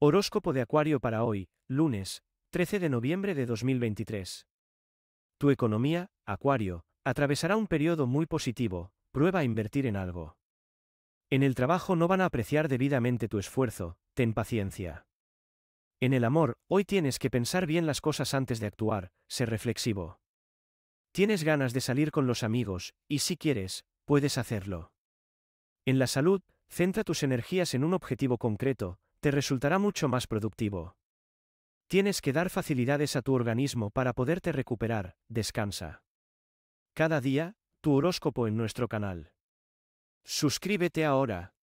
Horóscopo de Acuario para hoy, lunes, 13 de noviembre de 2023. Tu economía, Acuario, atravesará un periodo muy positivo, prueba a invertir en algo. En el trabajo no van a apreciar debidamente tu esfuerzo, ten paciencia. En el amor, hoy tienes que pensar bien las cosas antes de actuar, sé reflexivo. Tienes ganas de salir con los amigos, y si quieres, puedes hacerlo. En la salud, centra tus energías en un objetivo concreto, te resultará mucho más productivo. Tienes que dar facilidades a tu organismo para poderte recuperar, descansa. Cada día, tu horóscopo en nuestro canal. Suscríbete ahora,